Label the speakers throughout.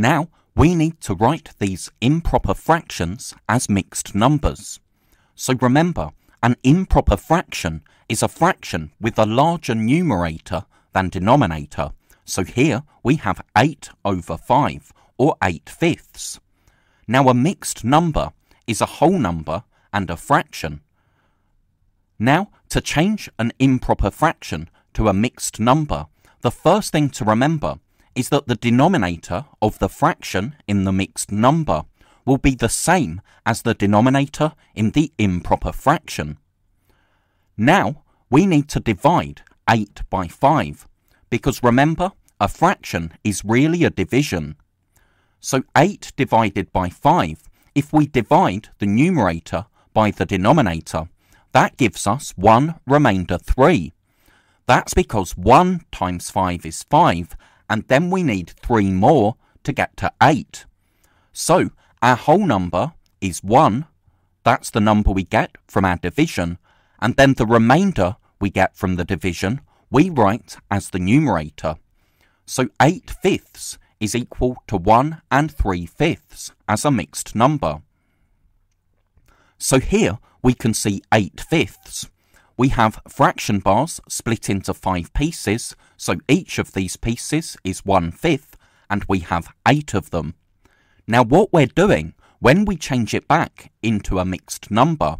Speaker 1: Now, we need to write these improper fractions as mixed numbers. So remember, an improper fraction is a fraction with a larger numerator than denominator. So here we have 8 over 5, or 8 fifths. Now a mixed number is a whole number and a fraction. Now, to change an improper fraction to a mixed number, the first thing to remember is that the denominator of the fraction in the mixed number will be the same as the denominator in the improper fraction. Now we need to divide 8 by 5 because remember a fraction is really a division. So 8 divided by 5, if we divide the numerator by the denominator, that gives us 1 remainder 3. That's because 1 times 5 is 5 and then we need three more to get to eight. So our whole number is one, that's the number we get from our division, and then the remainder we get from the division we write as the numerator. So 8 fifths is equal to 1 and 3 fifths as a mixed number. So here we can see 8 fifths. We have fraction bars split into five pieces, so each of these pieces is one fifth, and we have eight of them. Now what we're doing, when we change it back into a mixed number,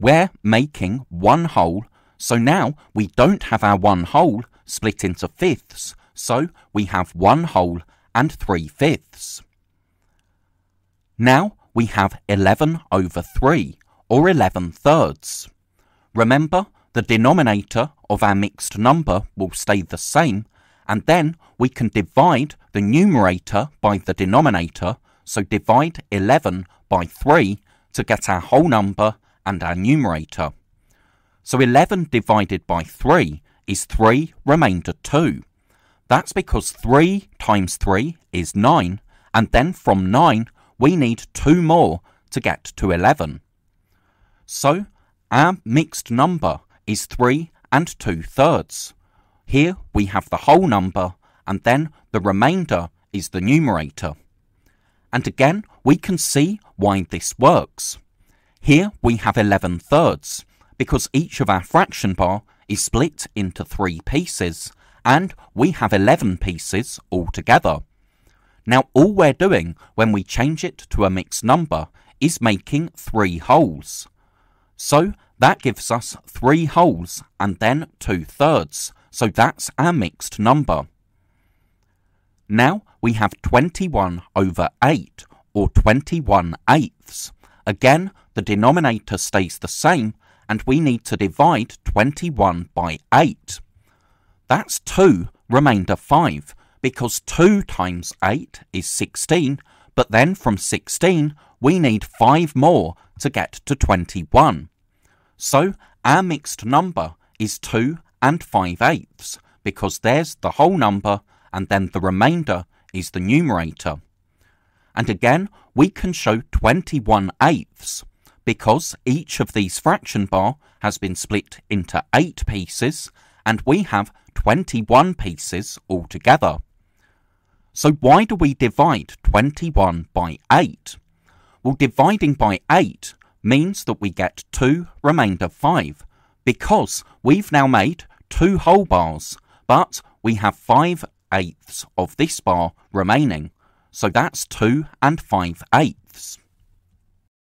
Speaker 1: we're making one whole, so now we don't have our one whole split into fifths, so we have one whole and three fifths. Now we have 11 over 3, or 11 thirds. Remember, the denominator of our mixed number will stay the same, and then we can divide the numerator by the denominator, so divide 11 by 3 to get our whole number and our numerator. So 11 divided by 3 is 3 remainder 2. That's because 3 times 3 is 9, and then from 9 we need 2 more to get to 11. So our mixed number is 3 and 2 thirds. Here we have the whole number and then the remainder is the numerator. And again we can see why this works. Here we have 11 thirds because each of our fraction bar is split into three pieces and we have 11 pieces altogether. Now all we're doing when we change it to a mixed number is making three wholes so that gives us three wholes and then two thirds, so that's our mixed number. Now we have 21 over 8, or 21 eighths. Again, the denominator stays the same, and we need to divide 21 by 8. That's 2, remainder 5, because 2 times 8 is 16, but then from 16 we need 5 more to get to 21. So our mixed number is 2 and 5 eighths because there's the whole number and then the remainder is the numerator. And again, we can show 21 eighths because each of these fraction bar has been split into 8 pieces and we have 21 pieces altogether. So why do we divide 21 by 8? Well, dividing by 8 means that we get 2 remainder 5 because we've now made 2 whole bars but we have 5 eighths of this bar remaining so that's 2 and 5 eighths.